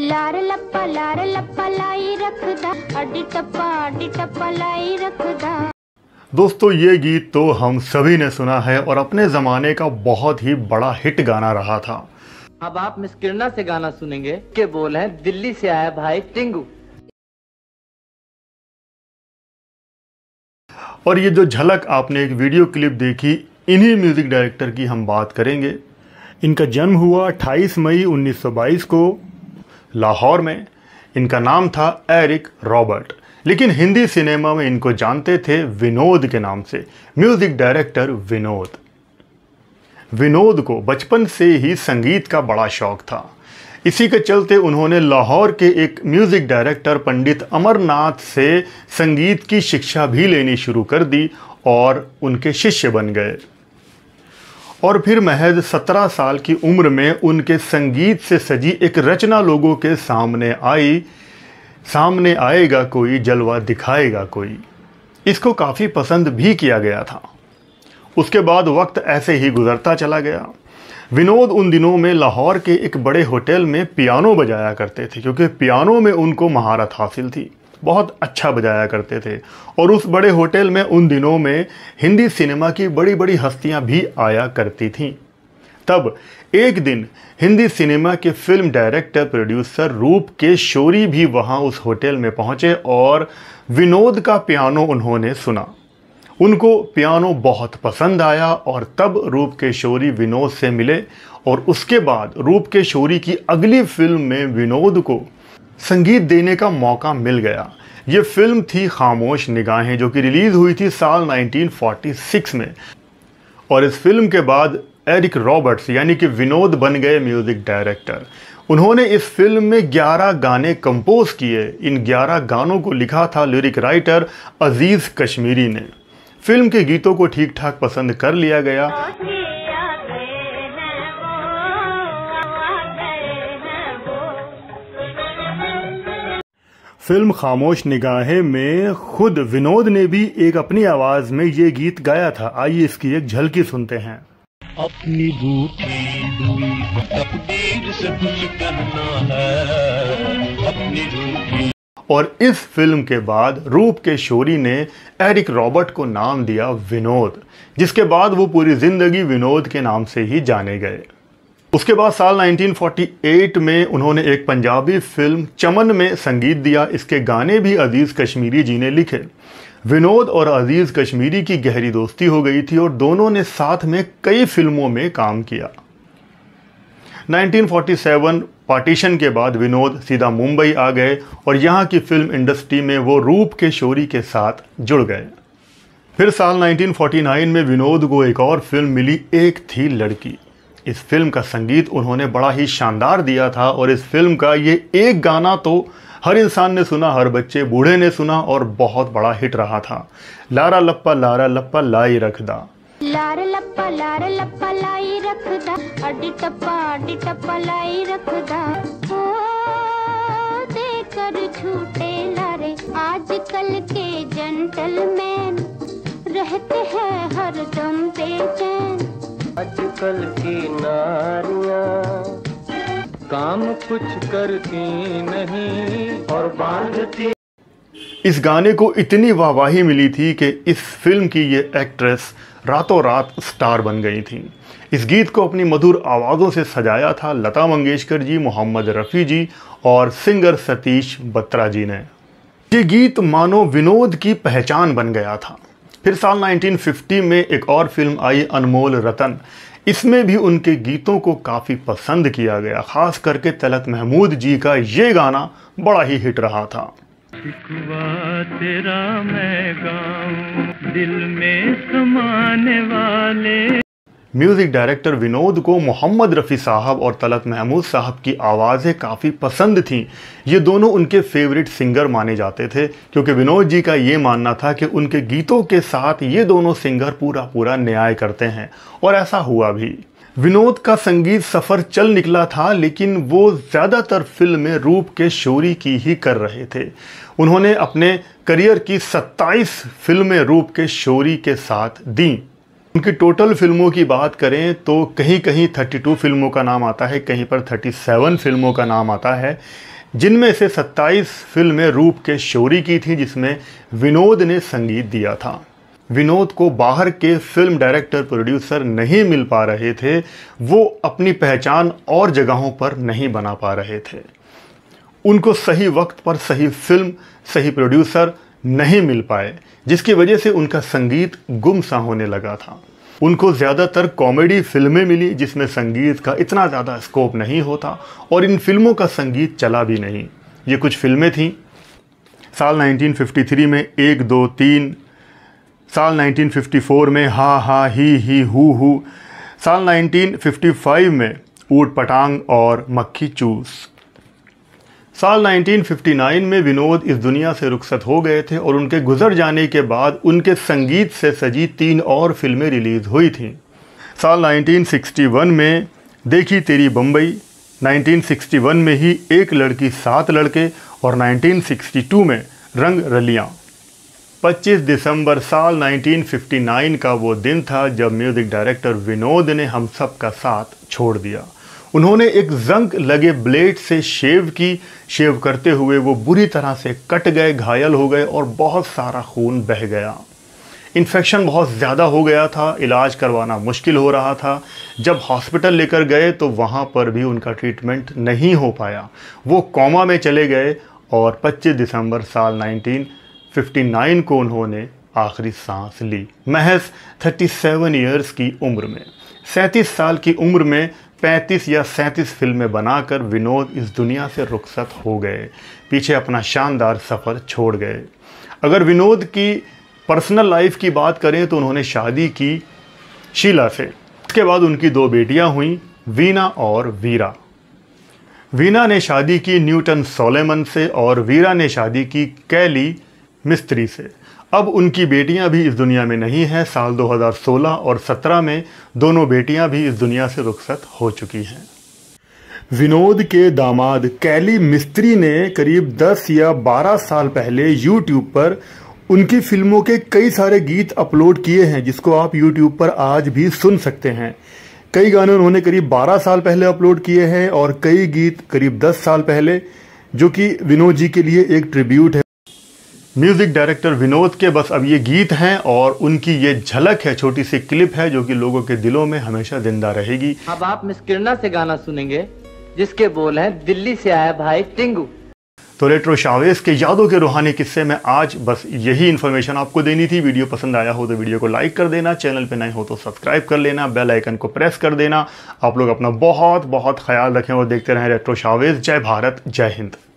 लार लप्पा लार लप्पा लाई रखदा अड्डी टप्पा अड्डी टप्पा लाई रखदा दोस्तों ये गीत तो हम सभी ने सुना है और अपने ज़माने का बहुत ही बड़ा हिट गाना रहा था अब आप मिस किरणा से गाना सुनेंगे के बोल है दिल्ली से आया भाई टिंगू और ये जो झलक आपने एक वीडियो क्लिप देखी इन्हीं म्यूज़िक डायरेक्टर की हम बात करेंगे इनका जन्म हुआ 28 मई 1922 को लाहौर में इनका नाम था एरिक रॉबर्ट लेकिन हिंदी सिनेमा में इनको जानते थे विनोद के नाम से म्यूज़िक डायरेक्टर विनोद विनोद को बचपन से ही संगीत का बड़ा शौक था इसी के चलते उन्होंने लाहौर के एक म्यूज़िक डायरेक्टर पंडित अमरनाथ से संगीत की शिक्षा भी लेनी शुरू कर दी और उनके शिष्य बन गए और फिर महज 17 साल की उम्र में उनके संगीत से सजी एक रचना लोगों के सामने आई सामने आएगा कोई जलवा दिखाएगा कोई इसको काफ़ी पसंद भी किया गया था उसके बाद वक्त ऐसे ही गुजरता चला गया विनोद उन दिनों में लाहौर के एक बड़े होटल में पियानो बजाया करते थे क्योंकि पियानो में उनको महारत हासिल थी बहुत अच्छा बजाया करते थे और उस बड़े होटल में उन दिनों में हिंदी सिनेमा की बड़ी बड़ी हस्तियां भी आया करती थीं तब एक दिन हिंदी सिनेमा के film director producer Roop K शोरी भी वहाँ उस होटल में पहुँचे और विनोद का पियानो उन्होंने सुना उनको पियानो बहुत पसंद आया और तब रूप के शोरी विनोद से मिले और उसके बाद रूप के शोरी की अगली फिल्म में विनोद को संगीत देने का मौका मिल गया ये फिल्म थी खामोश निगाहें जो कि रिलीज़ हुई थी साल 1946 में और इस फिल्म के बाद एरिक रॉबर्ट्स यानी कि विनोद बन गए म्यूज़िक डायरेक्टर उन्होंने इस फिल्म में 11 गाने कंपोज किए इन 11 गानों को लिखा था लिरिक राइटर अजीज़ कश्मीरी ने फिल्म के गीतों को ठीक ठाक पसंद कर लिया गया फिल्म खामोश निगाहें में खुद विनोद ने भी एक अपनी आवाज में ये गीत गाया था आइए इसकी एक झलकी सुनते हैं अपनी और इस फिल्म के बाद रूप के शोरी ने एरिक रॉबर्ट को नाम दिया विनोद जिसके बाद वो पूरी ज़िंदगी विनोद के नाम से ही जाने गए उसके बाद साल 1948 में उन्होंने एक पंजाबी फिल्म चमन में संगीत दिया इसके गाने भी अजीज़ कश्मीरी जी ने लिखे विनोद और अजीज़ कश्मीरी की गहरी दोस्ती हो गई थी और दोनों ने साथ में कई फिल्मों में काम किया 1947 पार्टीशन के बाद विनोद सीधा मुंबई आ गए और यहाँ की फिल्म इंडस्ट्री में वो रूप के शोरी के साथ जुड़ गए फिर साल 1949 में विनोद को एक और फिल्म मिली एक थी लड़की इस फिल्म का संगीत उन्होंने बड़ा ही शानदार दिया था और इस फिल्म का ये एक गाना तो हर इंसान ने सुना हर बच्चे बूढ़े ने सुना और बहुत बड़ा हिट रहा था लारा लप्पा लारा लप्पा लाई दा लार लप्पा लार लप्पा लाई रखदा अड्डी टप्पा अड्डी टप्पा लाई रखदा ओ देकर झूठे लारे आजकल के जेंटलमैन रहते हैं हर दम बेचैन आजकल की नारिया काम कुछ करती नहीं और बांधती इस गाने को इतनी वाहवाही मिली थी कि इस फिल्म की ये एक्ट्रेस रातों रात स्टार बन गई थी इस गीत को अपनी मधुर आवाज़ों से सजाया था लता मंगेशकर जी मोहम्मद रफ़ी जी और सिंगर सतीश बत्रा जी ने ये गीत मानो विनोद की पहचान बन गया था फिर साल 1950 में एक और फिल्म आई अनमोल रतन इसमें भी उनके गीतों को काफ़ी पसंद किया गया ख़ास करके तलत महमूद जी का ये गाना बड़ा ही हिट रहा था तेरा मैं गाऊं दिल में समाने वाले म्यूज़िक डायरेक्टर विनोद को मोहम्मद रफ़ी साहब और तलत महमूद साहब की आवाज़ें काफ़ी पसंद थीं ये दोनों उनके फेवरेट सिंगर माने जाते थे क्योंकि विनोद जी का ये मानना था कि उनके गीतों के साथ ये दोनों सिंगर पूरा पूरा न्याय करते हैं और ऐसा हुआ भी विनोद का संगीत सफ़र चल निकला था लेकिन वो ज़्यादातर फिल्में रूप के शोरी की ही कर रहे थे उन्होंने अपने करियर की 27 फिल्में रूप के शोरी के साथ दीं उनकी टोटल फिल्मों की बात करें तो कहीं कहीं 32 फिल्मों का नाम आता है कहीं पर 37 फिल्मों का नाम आता है जिनमें से 27 फिल्में रूप के शोरी की थी जिसमें विनोद ने संगीत दिया था विनोद को बाहर के फिल्म डायरेक्टर प्रोड्यूसर नहीं मिल पा रहे थे वो अपनी पहचान और जगहों पर नहीं बना पा रहे थे उनको सही वक्त पर सही फिल्म सही प्रोड्यूसर नहीं मिल पाए जिसकी वजह से उनका संगीत गुम सा होने लगा था उनको ज़्यादातर कॉमेडी फिल्में मिली जिसमें संगीत का इतना ज़्यादा स्कोप नहीं होता और इन फिल्मों का संगीत चला भी नहीं ये कुछ फिल्में थीं साल 1953 में एक दो तीन साल 1954 में हा हा ही ही हु हु साल 1955 में ऊट पटांग और मक्खी चूस साल 1959 में विनोद इस दुनिया से रुखसत हो गए थे और उनके गुजर जाने के बाद उनके संगीत से सजी तीन और फिल्में रिलीज़ हुई थीं साल 1961 में देखी तेरी बम्बई 1961 में ही एक लड़की सात लड़के और 1962 में रंग रलियाँ 25 दिसंबर साल 1959 का वो दिन था जब म्यूज़िक डायरेक्टर विनोद ने हम सब का साथ छोड़ दिया उन्होंने एक जंग लगे ब्लेड से शेव की शेव करते हुए वो बुरी तरह से कट गए घायल हो गए और बहुत सारा खून बह गया इन्फेक्शन बहुत ज़्यादा हो गया था इलाज करवाना मुश्किल हो रहा था जब हॉस्पिटल लेकर गए तो वहाँ पर भी उनका ट्रीटमेंट नहीं हो पाया वो कोमा में चले गए और 25 दिसंबर साल 1959 को उन्होंने आखिरी सांस ली महज 37 इयर्स की उम्र में सैंतीस साल की उम्र में 35 या 37 फिल्में बनाकर विनोद इस दुनिया से रुखसत हो गए पीछे अपना शानदार सफ़र छोड़ गए अगर विनोद की पर्सनल लाइफ की बात करें तो उन्होंने शादी की शीला से उसके बाद उनकी दो बेटियां हुई वीना और वीरा वीना ने शादी की न्यूटन सोलेमन से और वीरा ने शादी की कैली मिस्त्री से अब उनकी बेटियां भी इस दुनिया में नहीं हैं साल 2016 और 17 में दोनों बेटियां भी इस दुनिया से रुखसत हो चुकी हैं विनोद के दामाद कैली मिस्त्री ने करीब 10 या 12 साल पहले यूट्यूब पर उनकी फिल्मों के कई सारे गीत अपलोड किए हैं जिसको आप यूट्यूब पर आज भी सुन सकते हैं कई गाने उन्होंने करीब 12 साल पहले अपलोड किए हैं और कई गीत करीब 10 साल पहले जो कि विनोद जी के लिए एक ट्रिब्यूट है म्यूज़िक डायरेक्टर विनोद के बस अब ये गीत हैं और उनकी ये झलक है छोटी सी क्लिप है जो कि लोगों के दिलों में हमेशा जिंदा रहेगी अब आप मिस किरणा से गाना सुनेंगे जिसके बोल हैं दिल्ली से आया भाई टिंगू तो रेट्रो शावेज के यादों के रूहानी किस्से में आज बस यही इन्फॉर्मेशन आपको देनी थी वीडियो पसंद आया हो तो वीडियो को लाइक कर देना चैनल पे नए हो तो सब्सक्राइब कर लेना बेल आइकन को प्रेस कर देना आप लोग अपना बहुत बहुत ख्याल रखें और देखते रहें रेट्रो शावेज जय भारत जय हिंद